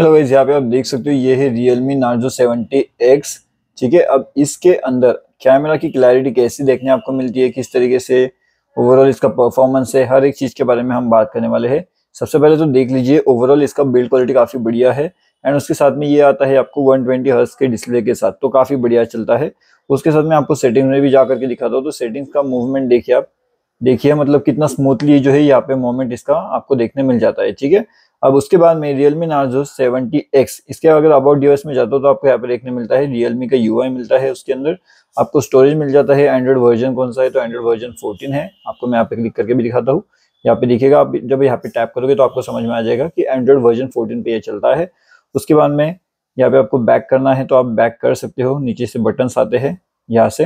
hello guys यहाँ पे आप देख सकते हो ये है Realme सेवेंटी 70X ठीक है अब इसके अंदर कैमरा की क्लैरिटी कैसी देखने आपको मिलती है किस तरीके से ओवरऑल इसका परफॉर्मेंस है हर एक चीज़ के बारे में हम बात करने वाले हैं सबसे पहले तो देख लीजिए ओवरऑल इसका बिल्ड क्वालिटी काफ़ी बढ़िया है एंड उसके साथ में ये आता है आपको वन ट्वेंटी के डिस्प्ले के साथ तो काफ़ी बढ़िया चलता है उसके साथ में आपको सेटिंग में भी जा करके दिखाता हूँ तो सेटिंग्स का मूवमेंट देखिए आप देखिए मतलब कितना स्मूथली जो है यहाँ पे मोमेंट इसका आपको देखने मिल जाता है ठीक है अब उसके बाद में Realme Narzo seventy X इसके अगर अबाउट डिवाइस में जाता हो तो आपको यहाँ पर देखने मिलता है रियल मी का यू मिलता है उसके अंदर आपको स्टोरेज मिल जाता है एंड्रॉइड वर्जन कौन सा है तो एंड्रॉइड वर्जन फोर्टीन है आपको मैं यहाँ पे क्लिक करके भी दिखाता हूँ यहाँ पे देखिएगा आप जब यहाँ पे टैप करोगे तो आपको समझ में आ जाएगा कि एंड्रॉइड वर्जन फोर्टीन पे ये चलता है उसके बाद में यहाँ पे आपको बैक करना है तो आप बैक कर सकते हो नीचे से बटन्स आते हैं यहाँ से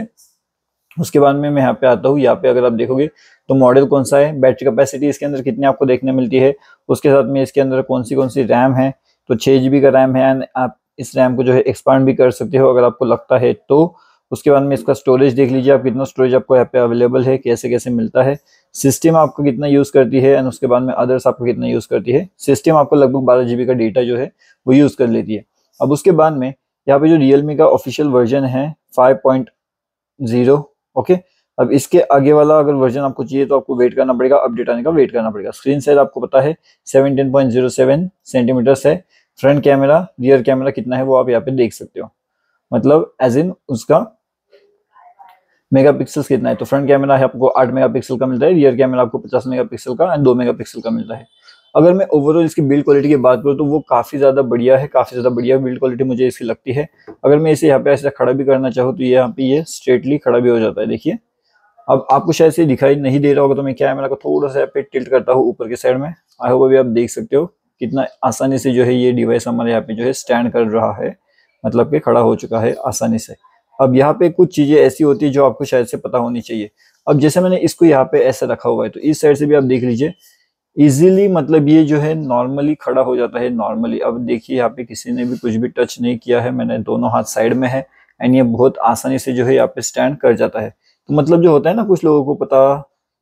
उसके बाद में मैं यहाँ पे आता हूँ यहाँ पे अगर आप देखोगे तो मॉडल कौन सा है बैटरी कैपेसिटी इसके अंदर कितनी आपको देखने मिलती है उसके साथ में इसके अंदर कौन सी कौन सी रैम है तो छः जी का रैम है एंड आप इस रैम को जो है एक्सपांड भी कर सकते हो अगर आपको लगता है तो उसके बाद में इसका स्टोरेज देख लीजिए आप कितना स्टोरेज आपको यहाँ पे अवेलेबल है कैसे कैसे मिलता है सिस्टम आपको कितना यूज़ करती है एंड उसके बाद में अदर्स आपको कितना यूज़ करती है सिस्टम आपको लगभग बारह जी का डेटा जो है वो यूज़ कर लेती है अब उसके बाद में यहाँ पे जो रियलमी का ऑफिशियल वर्जन है फाइव पॉइंट जीरो ओके अब इसके आगे वाला अगर वर्जन आपको चाहिए तो आपको वेट करना पड़ेगा अपडेट आने का वेट करना पड़ेगा स्क्रीन साइज आपको पता है 17.07 सेंटीमीटर्स है फ्रंट कैमरा रियर कैमरा कितना है वो आप यहाँ पे देख सकते हो मतलब एज इन उसका मेगापिक्सल कितना है तो फ्रंट कैमरा है आपको 8 मेगापिक्सल का मिलता है रियर कैमरा आपको 50 मेगापिक्सल का एंड 2 मेगापिक्सल का मिलता है अगर मैं ओवरऑल इसकी बिल्ड क्वालिटी की बात करूँ तो वो काफ़ी ज़्यादा बढ़िया है काफ़ी ज़्यादा बढ़िया बिल्ड क्वालिटी मुझे इसकी लगती है अगर मैं इसे यहाँ पे ऐसा खड़ा भी करना चाहूँ तो ये यहाँ पे ये स्ट्रेटली खड़ा भी हो जाता है देखिए अब आपको शायद से दिखाई नहीं दे रहा होगा तो मैं क्या है मेरा थोड़ा सा पे टिल्ट करता हूँ ऊपर के साइड में आई होप अभी आप देख सकते हो कितना आसानी से जो है ये डिवाइस हमारे यहाँ पे जो है स्टैंड कर रहा है मतलब कि खड़ा हो चुका है आसानी से अब यहाँ पे कुछ चीज़ें ऐसी होती है जो आपको शायद से पता होनी चाहिए अब जैसे मैंने इसको यहाँ पे ऐसा रखा हुआ है तो इस साइड से भी आप देख लीजिए इजीली मतलब ये जो है नॉर्मली खड़ा हो जाता है नॉर्मली अब देखिए यहाँ पे किसी ने भी कुछ भी टच नहीं किया है मैंने दोनों हाथ साइड में है एंड ये बहुत आसानी से जो है यहाँ पे स्टैंड कर जाता है तो मतलब जो होता है ना कुछ लोगों को पता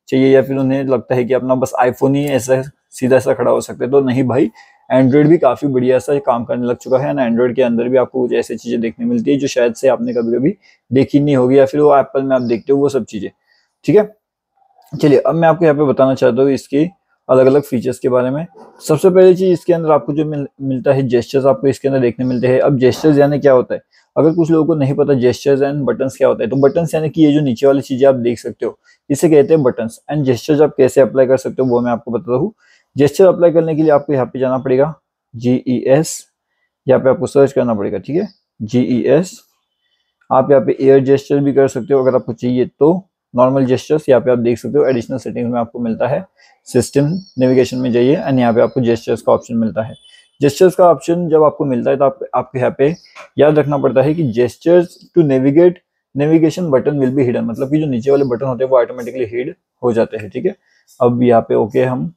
चाहिए या फिर उन्हें लगता है कि अपना बस आईफोन ही ऐसा सीधा सा खड़ा हो सकता है तो नहीं भाई एंड्रॉयड भी काफ़ी बढ़िया सा काम करने लग चुका है ना एंड्रॉयड के अंदर भी आपको कुछ ऐसी चीज़ें देखने मिलती है जो शायद से आपने कभी कभी देखी नहीं होगी या फिर वो एप्पल में आप देखते हो वो सब चीज़ें ठीक है चलिए अब मैं आपको यहाँ पे बताना चाहता हूँ इसकी अलग अलग फीचर्स के बारे में सबसे पहली चीज़ इसके अंदर आपको जो मिल, मिलता है जेस्टर्स आपको इसके अंदर देखने मिलते हैं अब जेस्टर्स यानी क्या होता है अगर कुछ लोगों को नहीं पता जेस्टर्स एंड बटन्स क्या होता है तो बटन्स यानी कि ये जो नीचे वाली चीज़ें आप देख सकते हो इसे कहते हैं बटन्स एंड जेस्टर्स आप कैसे अप्लाई कर सकते हो वो मैं आपको बता हूँ जेस्टर अप्लाई करने के लिए आपको यहाँ पे जाना पड़ेगा जी ई एस यहाँ पे आपको सर्च करना पड़ेगा ठीक है जी ई एस आप यहाँ पे एयर जेस्टर भी कर सकते हो अगर आपको चाहिए तो नॉर्मल जेस्टर्स यहाँ पे आप देख सकते हो एडिशनल सेटिंग्स में आपको मिलता है सिस्टम नेविगेशन में जाइए एंड यहाँ पे आपको जेस्टर्स का ऑप्शन मिलता है जेस्टर्स का ऑप्शन जब आपको मिलता है तो आप, आपको यहाँ पे याद रखना पड़ता है कि gestures to navigate navigation button will be hidden मतलब कि जो नीचे वाले बटन होते हैं वो ऑटोमेटिकली हिड हो जाते हैं ठीक है अब यहाँ पे ओके हम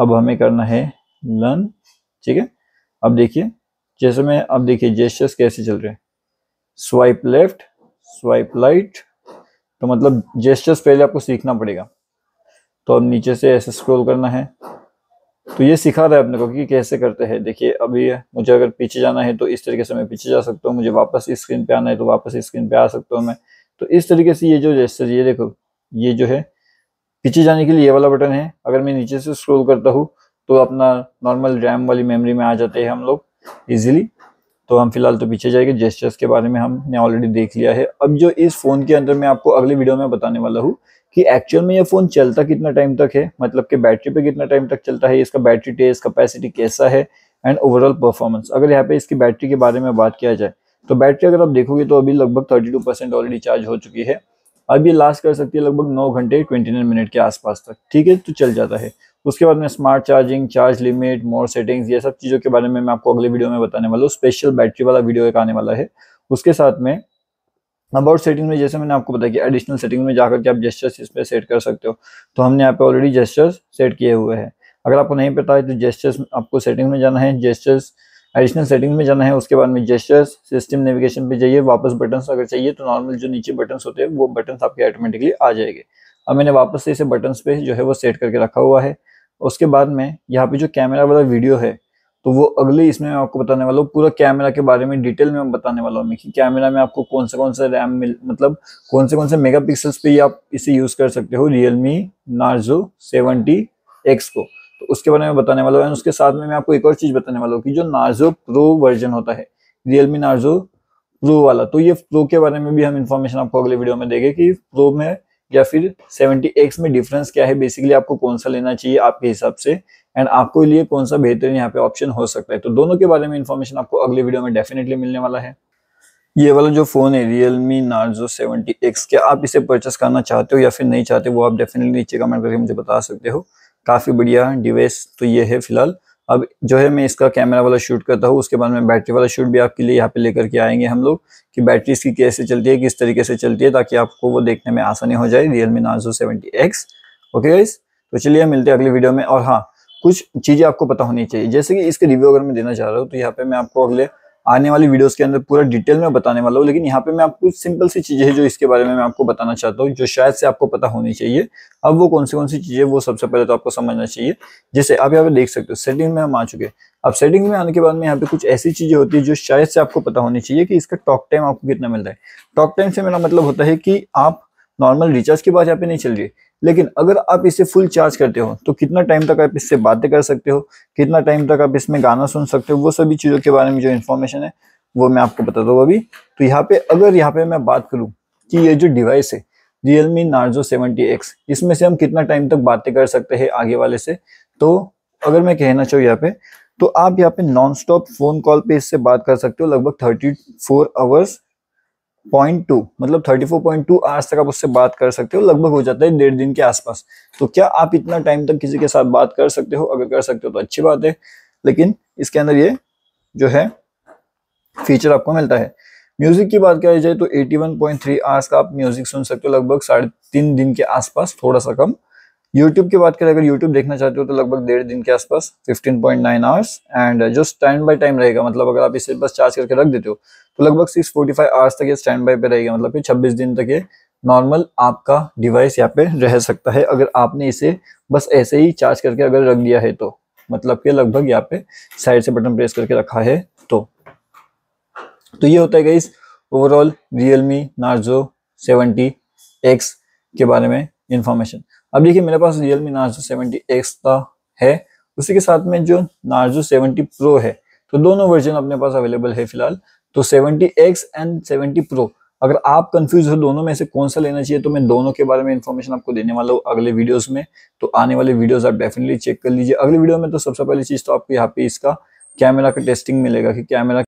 अब हमें करना है लर्न ठीक है अब देखिए जैसे मैं अब देखिए जेस्टर्स कैसे चल रहे हैं स्वाइप लेफ्ट स्वाइप राइट तो मतलब जेस्टर्स पहले आपको सीखना पड़ेगा तो अब नीचे से ऐसे स्क्रॉल करना है तो ये सिखा रहा है अपने को कि कैसे करते हैं देखिए अभी मुझे अगर पीछे जाना है तो इस तरीके से मैं पीछे जा सकता हूँ मुझे वापस स्क्रीन पे आना है तो वापस स्क्रीन पे आ सकता हूँ मैं तो इस तरीके से ये जो जेस्टर ये देखो ये जो है पीछे जाने के लिए ये वाला बटन है अगर मैं नीचे से स्क्रोल करता हूँ तो अपना नॉर्मल रैम वाली मेमोरी में आ जाते हैं हम लोग इजिली तो हम फिलहाल तो पीछे जाएंगे जेस्टर्स के बारे में हमने ऑलरेडी देख लिया है अब जो इस फ़ोन के अंदर मैं आपको अगले वीडियो में बताने वाला हूँ कि एक्चुअल में ये फ़ोन चलता कितना टाइम तक है मतलब कि बैटरी पे कितना टाइम तक चलता है इसका बैटरी टेस्ट कैपेसिटी कैसा है एंड ओवरऑल परफॉर्मेंस अगर यहाँ पे इसकी बैटरी के बारे में बात किया जाए तो बैटरी अगर आप देखोगे तो अभी लगभग thirty two percent already charge हो चुकी है अब ये लास्ट कर सकती है लगभग नौ घंटे ट्वेंटी नाइन मिनट के आसपास तक ठीक है तो चल जाता है उसके बाद में smart charging charge limit more settings ये सब चीज़ों के बारे में मैं आपको अगले वीडियो में बताने वाला हूँ स्पेशल बैटरी वाला वीडियो एक आने वाला है उसके साथ में अबाउट सेटिंग में जैसे मैंने आपको बताया कि एडिशनल सेटिंग में जाकर के आप जेस्टर्स इस पर सेट कर सकते हो तो हमने यहाँ पे ऑलरेडी जेस्टर्स सेट किए हुए हैं अगर आपको नहीं पता है तो जेस्टर्स आपको सेटिंग में जाना है जेस्टर्स एडिशनल सेटिंग में जाना है उसके बाद में जेस्टर्स सिस्टम नेविगेशन पे जाइए वापस बटन्स अगर चाहिए तो नॉर्मल जो नीचे बटन्स होते हैं वो बटन्स आपके ऑटोमेटिकली आ जाएंगे अब मैंने वापस से इसे बटन्स पे जो है वो सेट करके रखा हुआ है उसके बाद में यहाँ पे जो कैमरा वाला वीडियो है तो वो अगले इसमें मैं आपको बताने वाला हूँ पूरा कैमरा के बारे में डिटेल में बताने वाला हूँ कि कैमरा में आपको कौन सा कौन सा रैम मिल मतलब कौन से कौन से मेगा पिक्सल्स पे आप इसे यूज़ कर सकते हो Realme Narzo seventy X को तो उसके बारे में बताने वाला हूँ उसके साथ में मैं आपको एक और चीज़ बताने वाला हूँ कि जो नार्जो प्रो वर्जन होता है रियलमी नार्जो प्रो वाला तो ये प्रो के बारे में भी हम इन्फॉर्मेशन आपको अगले वीडियो में देंगे कि प्रो में या फिर 70x में डिफरेंस क्या है बेसिकली आपको कौन सा लेना चाहिए आपके हिसाब से एंड आपको लिए कौन सा बेहतरीन यहाँ पे ऑप्शन हो सकता है तो दोनों के बारे में इन्फॉर्मेशन आपको अगले वीडियो में डेफिनेटली मिलने वाला है ये वाला जो फ़ोन है रियलमी नार्जो सेवेंटी एक्स क्या आप इसे परचेस करना चाहते हो या फिर नहीं चाहते वो आप डेफिनेटली नीचे कमेंट करके मुझे बता सकते हो काफ़ी बढ़िया डिवाइस तो ये है फिलहाल अब जो है मैं इसका कैमरा वाला शूट करता हूँ उसके बाद में बैटरी वाला शूट भी आपके लिए यहाँ पे लेकर के आएंगे हम लोग कि बैटरी इसकी कैसे चलती है किस तरीके से चलती है ताकि आपको वो देखने में आसानी हो जाए Realme Narzo seventy X okay guys तो चलिए मिलते हैं अगली वीडियो में और हाँ कुछ चीज़ें आपको पता होनी चाहिए जैसे कि इसके रिव्यू अगर मैं देना चाह रहा हूँ तो यहाँ पर मैं आपको अगले आने वाली वीडियोस के अंदर पूरा डिटेल में बताने वाला हूँ लेकिन यहाँ पे मैं आपको सिंपल सी चीज़ें हैं जो इसके बारे में मैं आपको बताना चाहता हूँ जो शायद से आपको पता होनी चाहिए अब वो कौन सी कौन सी चीज़ें वो सबसे पहले तो आपको समझना चाहिए जैसे आप यहाँ पे देख सकते हो सेटिंग में हम आ चुके हैं अब सेटिंग में आने के बाद में यहाँ पे कुछ ऐसी चीज़ें होती है जो शायद से आपको पता होनी चाहिए कि इसका टॉक टाइम आपको कितना मिल रहा है टॉक टाइम से मेरा मतलब होता है कि आप नॉर्मल रिचार्ज की बात यहाँ पे नहीं चल रही लेकिन अगर आप इसे फुल चार्ज करते हो तो कितना टाइम तक आप इससे बातें कर सकते हो कितना टाइम तक आप इसमें गाना सुन सकते हो वो सभी चीज़ों के बारे में जो इन्फॉर्मेशन है वो मैं आपको बता दूँगा अभी तो यहाँ पे अगर यहाँ पे मैं बात करूँ कि ये जो डिवाइस है Realme Narzo 70X इसमें से हम कितना टाइम तक बातें कर सकते हैं आगे वाले से तो अगर मैं कहना चाहूँ यहाँ पे तो आप यहाँ पे नॉन स्टॉप फोन कॉल पे इससे बात कर सकते हो लगभग 34 फोर आवर्स पॉइंट टू मतलब thirty four point two hours तक आप उससे बात कर सकते हो लगभग हो जाता है डेढ़ दिन के आसपास तो क्या आप इतना टाइम तक किसी के साथ बात कर सकते हो अगर कर सकते हो तो अच्छी बात है लेकिन इसके अंदर ये जो है फीचर आपको मिलता है म्यूजिक की बात करी जाए तो 81.3 आवर्स का आप म्यूजिक सुन सकते हो लगभग साढ़े तीन दिन के आसपास थोड़ा सा कम यूट्यूब की बात करें अगर यूट्यूब देखना चाहते हो तो लगभग डेढ़ दिन के आसपास 15.9 आवर्स एंड जो स्टैंड बाय टाइम रहेगा मतलब अगर आप इसे बस चार्ज करके रख देते हो तो लगभग 645 आवर्स तक ये स्टैंड बाय पे रहेगा मतलब छब्बीस 26 दिन तक ये नॉर्मल आपका डिवाइस यहाँ पे रह सकता है अगर आपने इसे बस ऐसे ही चार्ज करके अगर रख दिया है तो मतलब कि लगभग यहाँ पे साइड से बटन प्रेस करके रखा है तो तो ये होता है इस overall Realme Narzo seventy X के बारे में इंफॉर्मेशन अब देखिए मेरे पास Realme Narzo seventy X का है उसी के साथ में जो नार्जो सेवेंटी प्रो है तो दोनों वर्जन अपने पास अवेलेबल है फिलहाल तो seventy X and seventy pro अगर आप कंफ्यूज हो दोनों में से कौन सा लेना चाहिए तो मैं दोनों के बारे में इन्फॉर्मेशन आपको देने वाला हूँ अगले वीडियोस में तो आने वाले वीडियोस आप डेफिनेटली चेक कर लीजिए अगले वीडियो में तो सबसे पहली चीज़ तो आपको यहाँ पे इसका कैमरा का टेस्टिंग मिलेगा कि कैमरा